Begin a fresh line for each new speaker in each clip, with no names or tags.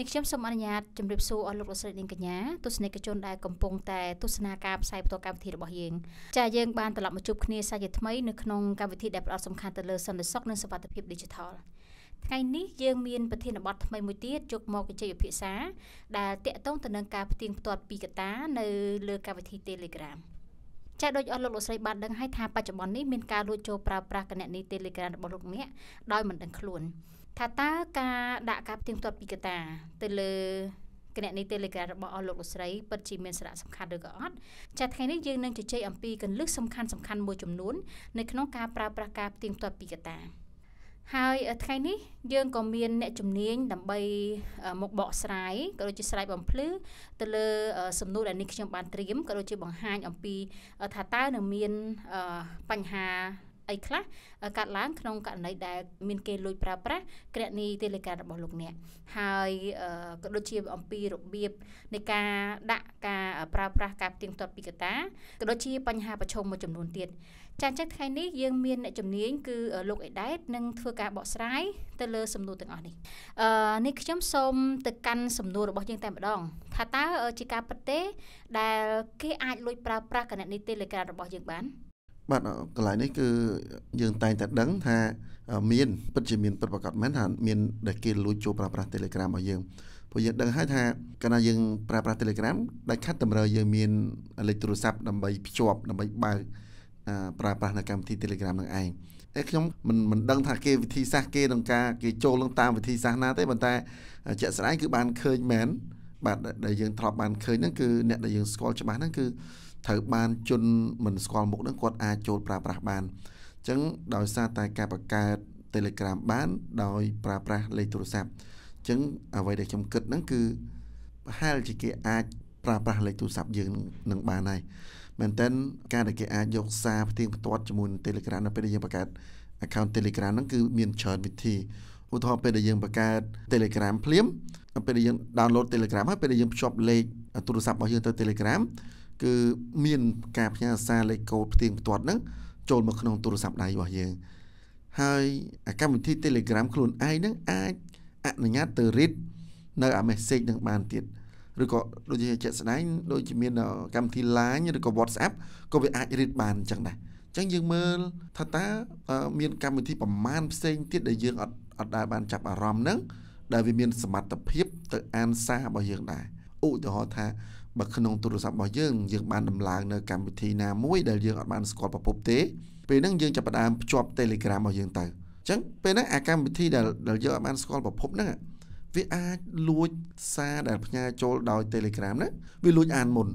នេះខ្ញុំសូមអនុញ្ញាតជម្រាបសួរអស់លោកលោកស្រីនាងកញ្ញាទស្សនិកជនដែលកំពុងតែទស្សនាការផ្សាយផ្ទាល់កម្មវិធីរបស់យើងចា៎យើងបានត្រឡប់មកជួបគ្នាសាជាថ្មីនៅក្នុងកម្មវិធីដែលផ្ដោតសំខាន់ទៅលើសន្តិសុខនិងសុវត្ថិភាព Digital ថ្ងៃនេះយើងមានប្រធានបទថ្មីមួយទៀតយកមកវិជ័យវិភាសាដែលតាក់ទងទៅនឹងការផ្ទៀងផ្ទាត់ពីកតានៅលើកម្មវិធី Telegram ចាដូចអស់លោកលោកស្រីបានដឹងហើយថាបច្ចុប្បន្ននេះមានការលួចចូលប្រើប្រាស់កណនី Telegram របស់លោកអ្នកដោយមិនដឹងខ្លួនថាតើការដាក់ការផ្ទៀងផ្ទាត់ពីកតាទៅលើគណនី Telegram របស់អស់លោកលោកស្រីពិតជាមានសារៈសំខាន់ឬក៏អត់ចាថ្ងៃនេះយើងនឹងជជែកអំពីកលឹះសំខាន់សំខាន់មួយចំនួននៅក្នុងការប្រើប្រាស់ការផ្ទៀងផ្ទាត់ពីកតាហើយថ្ងៃនេះយើងក៏មាន អ្នកជំនាញដើម្បី មកបកស្រាយក៏ដូចជាស្រាយបំភ្លឺទៅលើសំណួរដែលនេះខ្ញុំបានត្រៀមក៏ដូចជាបង្ហាញអំពីថាតើនឹងមានបញ្ហាអីខ្លះកាត់ឡើងក្នុងករណីដែលមានគេលួចប្រើប្រាស់ក្រណី Telegram របស់លោកអ្នកហើយក៏ដូចជាអំពីរបៀបនៃការដាក់ការប្រើប្រាស់ការផ្ទៀងផ្ទាត់ពីកតាក៏ដូចជាបញ្ហាប្រឈមមួយចំនួនទៀតចាអញ្ចឹងថ្ងៃនេះយើងមានអ្នកជំនាញគឺលោកអេដែតនឹងធ្វើការបកស្រាយទៅលើសំណួរទាំងអស់នេះអឺនេះខ្ញុំសូមទៅកាន់សំណួររបស់យើងតែម្ដងថាតើជាការពិតទេ ដែល គេអាចលួចប្រើប្រាស់កណនី Telegram របស់យើងបាន
បាទកន្លែងនេះគឺយើងតែងតែដឹងថាមានពិតជាមានពិតប្រកបមែនថាមានដែលគេលួចចូលប្រើប្រាស់ Telegram របស់យើងព្រោះយើងដឹងហើយថាកាលណាយើងប្រើប្រាស់ Telegram ដាច់ខាត់តម្រូវយើងមានលេខទូរស័ព្ទដើម្បីភ្ជាប់ ដើម្បីបើកប្រើប្រាស់នៅកម្មវិធី Telegram នឹងឯងតែខ្ញុំមិនមិនដឹងថាគេវិធីសាស្ត្រគេក្នុងការគេចូលនឹងតាមវិធីសាស្ត្រណាទេប៉ុន្តែ ជាក់ស្ដែងគឺបានឃើញមែនបាទដែលយើងធ្លាប់បានឃើញហ្នឹងគឺអ្នកដែលយើងស្គាល់ច្បាស់ហ្នឹងគឺត្រូវបានជន់មិនស្គាល់មុខនឹងគាត់អាចចូលប្រើប្រាស់បានអញ្ចឹងដោយសារតែការបង្កើត Telegram បាន ដោយប្រើប្រាស់លេខទូរស័ព្ទអញ្ចឹងអ្វីដែលខ្ញុំគិតហ្នឹងគឺប្រហែលជាគេអាចប្រើប្រាស់លេខទូរស័ព្ទយើងនឹងបានហើយមែនតើការដែលគេអាចយកសារផ្ទៀងផ្ទាត់ជាមួយនឹង Telegram នៅពេលដែលយើងបង្កើត account Telegram ហ្នឹងគឺមានច្រើនវិធីឧទាហរណ៍ពេលដែលយើងបង្កើត Telegram ភ្លាមពេលដែលយើង download Telegram ហើយពេលដែលយើងភ្ជាប់លេខទូរស័ព្ទរបស់យើងទៅ Telegram គឺមានការផ្ញើសារលេខកូដផ្ទៀងផ្ទាត់ហ្នឹងចូលមកក្នុងទូរស័ព្ទដៃរបស់យើងហើយអាកម្មវិធី Telegram ខ្លួនឯងហ្នឹងអាចអនុញ្ញាតទៅ read នៅអា message នឹងបានទៀតឬក៏ដូចជាជាក់ស្ដែងដូចជាមានកម្មវិធី LINE ឬក៏ WhatsApp ក៏វាអាច read បានអញ្ចឹងដែរអញ្ចឹងយើងមើលថាតើមានកម្មវិធីប្រមាណផ្សេងទៀតដែលយើងអត់អត់ដែលបានចាប់អារម្មណ៍ហ្នឹងដែលវាមានសមត្ថភាពទៅអានសាររបស់យើងដែរឧទាហរណ៍ថាបើក្នុងទូរស័ព្ទរបស់យើងយើងបានដំឡើងនៅកម្មវិធីណាមួយដែលយើងអត់បានស្គាល់ប្រភពទេពេលហ្នឹងយើងចាប់ផ្ដើមភ្ជាប់ Telegram របស់យើងទៅអញ្ចឹងពេលហ្នឹងអាកម្មវិធីដែលដែលយើងអត់បានស្គាល់ប្រភពហ្នឹងវាអាចលួចសារដែលផ្ញើចូលដោយ Telegram ណាវាលួចអានមុន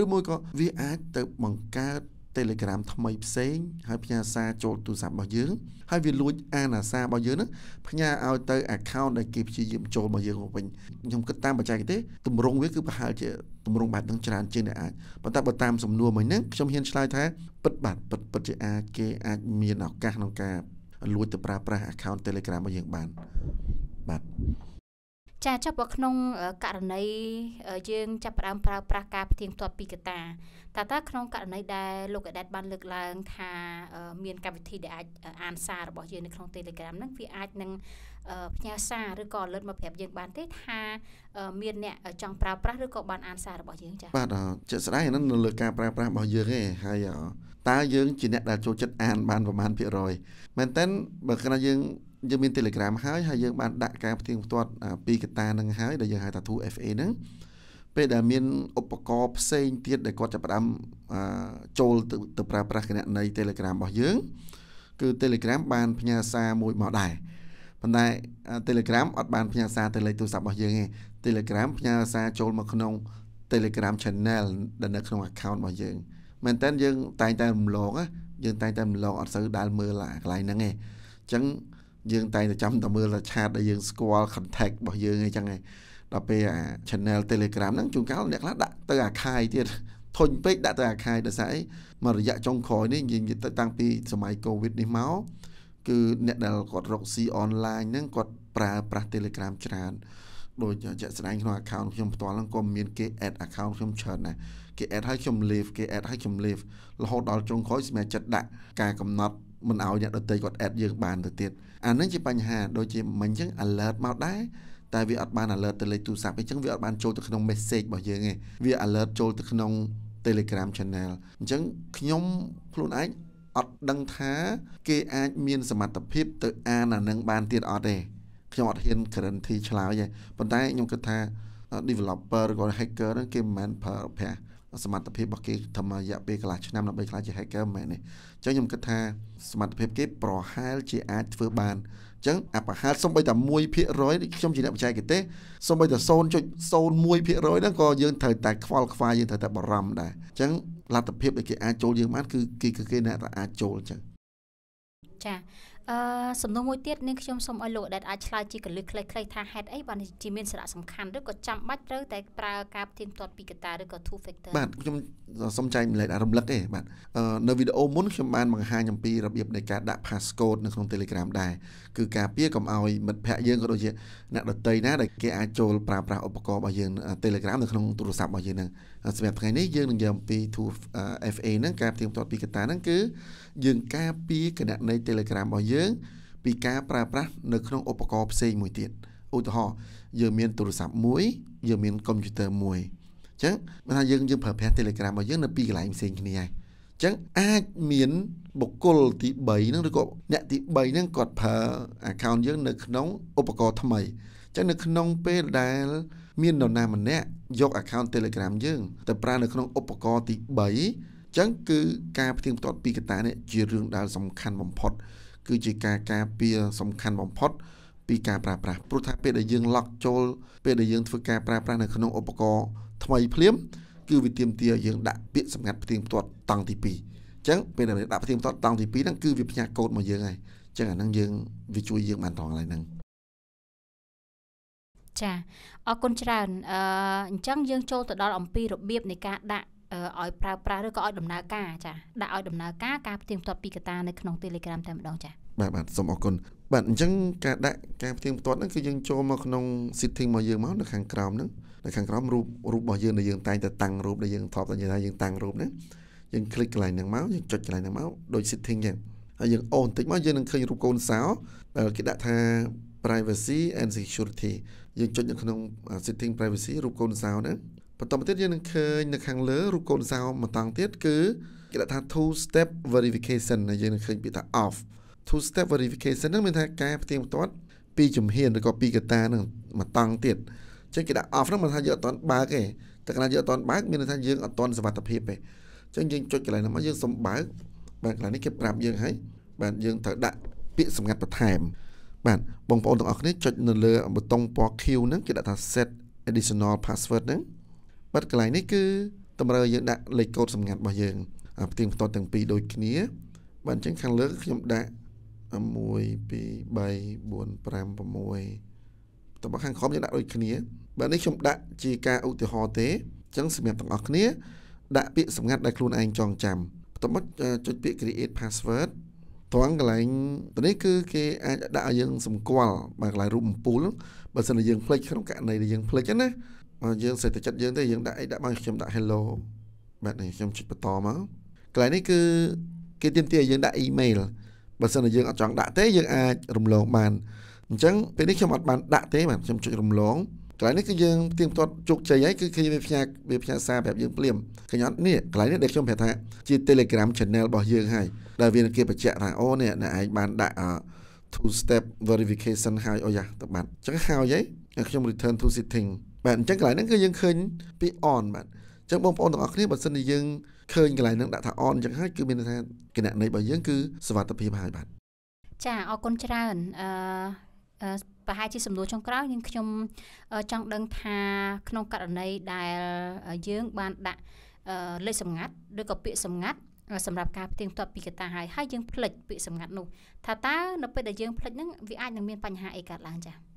ឬមួយក៏វាអាចទៅបង្កើត Telegram ថ្មីផ្សេងហើយផ្ញើសារចូលទូរស័ព្ទរបស់យើង ហើយវាលួចអានអាសាររបស់យើងហ្នឹងផ្ញើឲ្យទៅ account ដែលគេព្យាយាមចូលរបស់យើងមកវិញខ្ញុំគិតតាមបច្ចេកទេសទម្រង់វាគឺប្រហែលជាទម្រង់បែបហ្នឹងច្រើនជាងដែលអាចប៉ុន្តែបើតាមសំណួរមួយហ្នឹងខ្ញុំហ៊ានឆ្លើយថាពិតបាទពិតពិតជាអាចគេអាចមានឱកាសក្នុងការលួចទៅប្រើប្រាស់ account Telegram របស់យើងបានបាទ
ចាចុះបើក្នុងករណីយើងចាប់ផ្ដើមប្រើប្រាស់ការផ្ទៀងផ្ទាត់ពីកតាតើតើក្នុងករណីដែលលោកអេដេតបានលើកឡើងថាមានកម្មវិធីដែលអាចអានសាររបស់យើងនៅក្នុង Telegram ហ្នឹងវាអាចនឹងផ្ញើសារឬក៏លិតមកប្រាប់យើងបានទេថាមានអ្នកចង់ប្រើប្រាស់ឬក៏បានអានសាររបស់យើងចា៎ប
ាទជាក់ស្ដែងហ្នឹងនៅលើការប្រើប្រាស់របស់យើងឯងហើយតើយើងជាអ្នកដែលចូលចិត្តអាន បានប្រមាណភាគរយមែនតើបើគណៈយើងយើងមាន Telegram ហើយហើយយើងបានដាក់ការផ្ទៀងផ្ទាត់ពីកតាហ្នឹងហើយដែលយើងហៅថា True FA ហ្នឹងពេលដែលមានឧបករណ៍ផ្សេងទៀតដែលគាត់ចាប់ផ្ដើមចូលទៅប្រើប្រាស់គណនី Telegram របស់យើងគឺ Telegram បានផ្ញើសារមួយមកដែរប៉ុន្តែ Telegram អត់បានផ្ញើសារទៅលេខទូរស័ព្ទរបស់យើងទេ Telegram ផ្ញើសារចូលមកក្នុង Telegram Channel ដែលនៅក្នុង account របស់យើងមែនតើយើងតែងតែរំលងយើងតែងតែរំលងអត់សូវដើរមើលអាកន្លែងហ្នឹងទេអញ្ចឹងយើងតែងតែចាំតែមើលតែឆាតដែលយើងស្គាល់ contact របស់យើងអីចឹងឯងដល់ពេលអា channel Telegram ហ្នឹងជួនកាលអ្នកខ្លះដាក់ទៅអាខាយទៀតធុញពេកដាក់ទៅអាខាយដោយសារអីមករយៈចុងក្រោយនេះនិយាយទៅតាំងពីសម័យ Covid នេះមកគឺអ្នកដែលគាត់រកស៊ីអនឡាញហ្នឹងគាត់ប្រើប្រាស់ Telegram ច្រើនដូចជាក់ស្ដែងក្នុង account ខ្ញុំផ្ទាល់ហ្នឹងក៏មានគេ add account ខ្ញុំច្រើនណាស់គេ add ឲ្យខ្ញុំ leave គេ add ឲ្យខ្ញុំ leave រហូតដល់ចុងក្រោយសម្រាប់ចិត្តដាក់ការកំណត់មិនឲ្យអ្នកដតីគាត់ add យើងបានទៅទៀតអាហ្នឹងជាបញ្ហាដូចជាមិញអញ្ចឹង alert មកដែរតែវាអត់បាន alert ទៅលេខទូរស័ព្ទអញ្ចឹងវាអត់បានចូលទៅក្នុង message របស់យើងទេវា alert ចូលទៅក្នុង Telegram channel អញ្ចឹងខ្ញុំខ្លួនឯងអត់ដឹងថាគេអាចមានសមត្ថភាពទៅ អានអានឹងបានទៀតអត់ទេខ្ញុំអត់ហ៊ាន guarantee ឆ្លើយទេប៉ុន្តែខ្ញុំគិតថា developer ឬក៏ hacker ហ្នឹងគេមិនមែនប្រើប្រាស់សមត្ថភាពរបស់គេតាមរយៈពេលកន្លះឆ្នាំដើម្បីខ្លាចជា hacker មិនមែនទេអញ្ចឹងខ្ញុំគិតថាសមត្ថភាពគេ ប្រហែលជាអាចធ្វើបានអញ្ចឹងអាប្រហែលសូម្បីតែ1%ខ្ញុំជាអ្នកបច្ចេកទេសសូម្បីតែ0.01%ហ្នឹងក៏យើងត្រូវតែខ្វល់ខ្វាយយើងត្រូវតែបារម្ភដែរអញ្ចឹងលទ្ធភាពដែលគេអាចចូលយើងបានគឺគេគឺគេអ្នកតែអាចចូលអញ្ចឹង
ចាអឺសំណួរមួយទៀតនាងខ្ញុំសូមឲ្យលោកដែលអាចឆ្លើយជាកលឹះខ្លីៗថាហេតុអីបានជាមានសារៈសំខាន់ឬក៏ចាំបាច់ត្រូវតែប្រើការផ្ទៀងផ្ទាត់ពីកត្តាឬក៏ two factor បាទ
ខ្ញុំសូមចែកម្លែកអារំលឹកទេបាទនៅវីដេអូមុនខ្ញុំបានបង្ហាញអំពីរបៀបនៃការដាក់ passcode នៅក្នុង Telegram ដែរគឺការពារកុំឲ្យមិត្តភ័ក្តិយើងក៏ដូចជាអ្នកដតីណាដែលគេអាចចូលប្រើប្រាស់ឧបករណ៍របស់យើង Telegram នៅក្នុងទូរស័ព្ទរបស់យើងហ្នឹងសម្រាប់ថ្ងៃនេះយើងនឹងនិយាយអំពី two FA ហ្នឹងការផ្ទៀងផ្ទាត់ពីកត្តាហ្នឹងគឺ យើងការពារគណនី Telegram របស់យើងពីការប្រើប្រាស់នៅក្នុងឧបករណ៍ផ្សេងមួយទៀតឧទាហរណ៍យើងមានទូរស័ព្ទមួយយើងមានកុំព្យូទ័រមួយអញ្ចឹងបើថាយើងយើងប្រើប្រាស់ Telegram របស់យើងនៅពីកន្លែងផ្សេងគ្នាហើយអញ្ចឹងអាចមានបុគ្គលទី3ហ្នឹងឬក៏អ្នកទី3ហ្នឹងគាត់ប្រើ account យើងនៅក្នុងឧបករណ៍ថ្មីអញ្ចឹងនៅក្នុងពេលដែល មាននរណាម្នាក់យក account Telegram យើងទៅប្រើនៅក្នុងឧបករណ៍ទី3អញ្ចឹងគឺការផ្ទៀងផ្ទាត់ពីកតានេះជារឿងដែលសំខាន់បំផុតគឺជាការការពារសំខាន់បំផុត ពីការប្រើប្រាស់ព្រោះថា ពេលដែលយើងឡុកចូលពេលដែលយើងធ្វើការប្រើប្រាស់នៅក្នុងឧបករណ៍ថ្មីភ្លាម គឺវាទាមទារយើងដាក់ពាក្យសម្ងាត់ផ្ទៀងផ្ទាត់តង់ទី2អញ្ចឹងពេលដែលដាក់ផ្ទៀងផ្ទាត់តង់ទី2ហ្នឹងគឺវាផ្ញើកូដមកយើងហើយអញ្ចឹងអាហ្នឹងយើងវាជួយយើងបានត្រង់កន្លែងហ្នឹង
ចាអរគុណច្រើនអឺអញ្ចឹងយើងចូលទៅដល់អំពីរបៀបនៃការដាក់ឲ្យប្រើប្រាស់ឬក៏ឲ្យដំណើរការចាដាក់ឲ្យដំណើរការការផ្ទៀងផ្ទាត់ពីកតានៅក្នុង Telegram តែម្ដងចា
បាទបាទសូមអរគុណបាទអញ្ចឹងការដាក់ការផ្ទៀងផ្ទាត់ហ្នឹងគឺយើងចូលមកក្នុង setting របស់យើងមកនៅខាងក្រោមហ្នឹងនៅខាងក្រោមរូបរូបរបស់យើងដែលយើងតែងតែតាំងរូបដែលយើងធ្លាប់តែនិយាយថាយើងតាំងរូបហ្នឹងយើង click កន្លែងហ្នឹងមកយើងចុចកន្លែងហ្នឹងមកដូច setting ចឹងហើយយើងអូនបន្តិចមកយើងនឹងឃើញរូបកូនសោដែលគេដាក់ថា privacy and security យើងចុចនៅក្នុង setting privacy រូបកូនសោហ្នឹងបន្តមកទៀតយើងនឹងឃើញនៅខាងលើរូបកូនសោមកតង់ទៀតគឺគេដាក់ថា two step verification ហើយយើងនឹងឃើញពាក្យថា off two step verification ហ្នឹងមានថាការផ្ទៀងផ្ទាត់ពីជំហានឬក៏ពីកតាហ្នឹងមកតង់ទៀតអញ្ចឹងគេដាក់ off ហ្នឹងមិនថាយើងអត់តន់បើកទេតែកាលណាយើងអត់តន់បើកមានន័យថាយើងអត់តន់សមត្ថភាពទេអញ្ចឹងយើងចុចកន្លែងហ្នឹងមកយើងសុំបើកបាទកន្លែងនេះគេប្រាប់យើងហើយបាទយើងត្រូវដាក់ពាក្យសម្ងាត់បន្ថែម បាទបងប្អូនទាំងអស់គ្នាចុចនៅលើប៊ូតុងពណ៌ខៀវហ្នឹងគេដាក់ថា set additional password ហ្នឹងបាត់កន្លែងនេះគឺតម្រូវយើងដាក់លេខកូដសម្ងាត់របស់យើងផ្ទៀងផ្ទាត់ទាំងពីរដូចគ្នាបាទអញ្ចឹងខាងលើខ្ញុំដាក់1 2 3 4 5 6តបខាងក្រោមយើងដាក់ដូចគ្នាបាទនេះខ្ញុំដាក់ជាការឧទាហរណ៍ទេអញ្ចឹងសម្រាប់ទាំងអស់គ្នាដាក់ពាក្យសម្ងាត់ដែលខ្លួនឯងចង់ចាំបន្ទាប់មកចុចពាក្យ create password ត្រង់កន្លែងទៅនេះគឺគេអាចដាក់ឲ្យយើងសម្គាល់បើកន្លែងរូបអំពូលបើសិនជាយើងភ្លេចក្នុងករណីដែលយើងភ្លេចណាបើយើងសេចក្ដីចិត្តយើងទេយើងដាក់អីដាក់បានខ្ញុំដាក់ hello បែបនេះខ្ញុំចុចបន្តមកកន្លែងនេះគឺគេទាមទារឲ្យយើងដាក់ email បើសិនជាយើងអត់ចង់ដាក់ទេយើងអាចរំលងបានអញ្ចឹងពេលនេះខ្ញុំអត់បានដាក់ទេបាទខ្ញុំចុចរំលងន្លែងនេះគឺយើងទៀងទាត់ជោគជ័យហើយគឺគេវាផ្ញើវាផ្ញើសារប្រាប់យើងភ្លាមកញ្ញានេះកន្លែងនេះដែលខ្ញុំប្រាប់ថាជា Telegram Channel របស់យើងហើយដែលវាគេបញ្ជាក់ថាអូនេះអ្នកឯងបានដាក់ two step verification ហើយអូយ៉ាទៅបាត់អញ្ចឹងហើយហើយខ្ញុំ return to setting បាទអញ្ចឹងកន្លែងហ្នឹងគឺយើងឃើញពី on បាទអញ្ចឹងបងប្អូនទាំងអស់គ្នាបើសិនជាយើងឃើញកន្លែងហ្នឹងដាក់ថា on អញ្ចឹងហើយគឺមានន័យថាគណនីរបស់យើងគឺសុវត្ថិភាពហើយបាទ
ចាអរគុណច្រើនអឺប្រហែលជាសំណួរចុងក្រោយយើងខ្ញុំចង់ដឹងថាក្នុងករណីដែលយើងបានដាក់លេខសម្ងាត់ឬក៏ពាក្យសម្ងាត់សម្រាប់ការផ្ទៀងផ្ទាត់ពីកត្តាហើយហើយយើងភ្លេចពាក្យសម្ងាត់នោះ ថាតើនៅពេលដែលយើងភ្លេចហ្នឹងវាអាចនឹងមានបញ្ហាអីកើតឡើងចា៎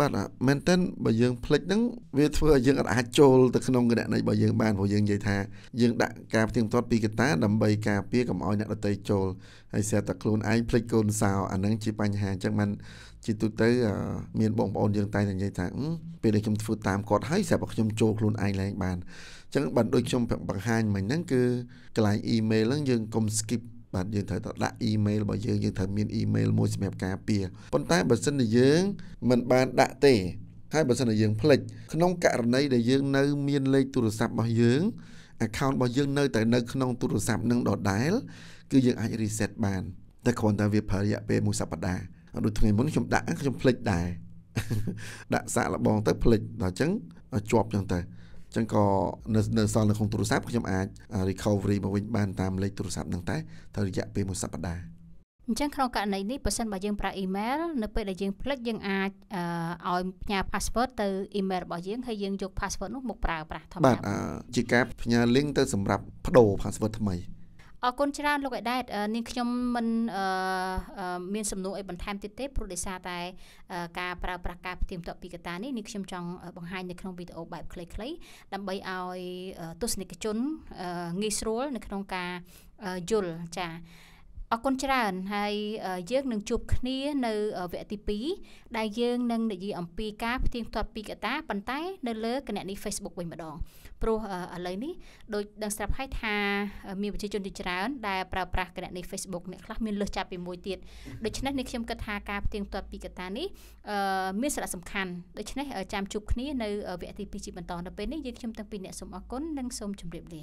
បាទមែនតើបើយើងភ្លេចហ្នឹងវាធ្វើឲ្យយើងអាចចូលទៅក្នុងគណនីរបស់យើងបានព្រោះយើងនិយាយថាយើងដាក់ការផ្ទៀងផ្ទាត់ពីកត្តាដើម្បីការពារកុំឲ្យអ្នកដទៃចូលហើយស្រាប់តែខ្លួនឯងភ្លេចកូនសោអាហ្នឹងជាបញ្ហាអញ្ចឹងមិនជាទូទៅមានបងប្អូនយើង តែនិយាយថាពេលដែលខ្ញុំធ្វើតាមគាត់ហើយស្រាប់តែខ្ញុំចូលខ្លួនឯងឡើងបានអញ្ចឹងបើដូចខ្ញុំបង្ហាញមិញហ្នឹងគឺកន្លែង email ហ្នឹងយើងកុំ skip បាទយើងត្រូវតែដាក់ email របស់យើងយើងត្រូវមាន email មួយសម្រាប់ការពារប៉ុន្តែបើសិនជាយើង មិនបានដាក់ទេហើយបើសិនជាយើងភ្លេចក្នុងករណីដែលយើងនៅ មានលេខទូរស័ព្ទរបស់យើង account របស់យើងនៅតែនៅក្នុងទូរស័ព្ទនឹងដដែល គឺយើងអាច reset បានតែគ្រាន់តែវាប្រើរយៈពេលមួយសប្តាហ៍ដូចថ្ងៃមុនខ្ញុំដាក់ខ្ញុំភ្លេចដែរដាក់សាក់លបងទៅភ្លេចដល់អញ្ចឹងជាប់អញ្ចឹងទៅចឹងក៏នៅសល់នៅក្នុងទូរស័ព្ទខ្ញុំអាច recovery មកវិញបានតាមលេខទូរស័ព្ទហ្នឹងតែត្រូវរយៈពេលមួយសប្តាហ៍
អញ្ចឹងក្នុងករណីនេះបើសិនបើយើងប្រើ email នៅពេលដែលយើងផ្លិចយើងអាចឲ្យផ្ញើ password ទៅ email របស់យើងហើយយើងយក password នោះមកប្រើប្រាស់ធម្មតាបាទ
ជាការផ្ញើ link ទៅសម្រាប់បដូរ password ថ្មី
អរគុណច្រើនលោកអេដែតនាងខ្ញុំមិនមានសំណួរអីបន្ថែមទៀតទេព្រោះដោយសារតែ ការប្រើប្រាស់ការផ្ទៀងផ្ទាត់ពីកតានេះនាងខ្ញុំចង់បង្ហាញនៅក្នុងវីដេអូបែបខ្លីៗដើម្បីឲ្យទស្សនិកជនងាយស្រួលនៅក្នុងការយល់ចា៎អរគុណច្រើនហើយយើងនឹងជួបគ្នានៅវគ្គទី2ដែលយើងនឹងនិយាយអំពីការផ្ទៀងផ្ទាត់ពីកតាប៉ុន្តែ នៅលើគណនី Facebook វិញម្ដងព្រោះឥឡូវនេះដូចដឹងស្រាប់ហើយថាមានប្រជាជនជាច្រើនដែលប្រើប្រាស់គណនី Facebook អ្នកខ្លះមានលើសចាប់ពីមួយទៀតដូច្នេះនេះខ្ញុំគិតថាការផ្ទៀងផ្ទាត់ពីកតានេះមានសារៈសំខាន់ដូច្នេះចាំជួបគ្នានៅវគ្គទី2ជាបន្តនៅពេលនេះយើងខ្ញុំទាំងពីរអ្នកសូមអរគុណនិងសូមជម្រាបលា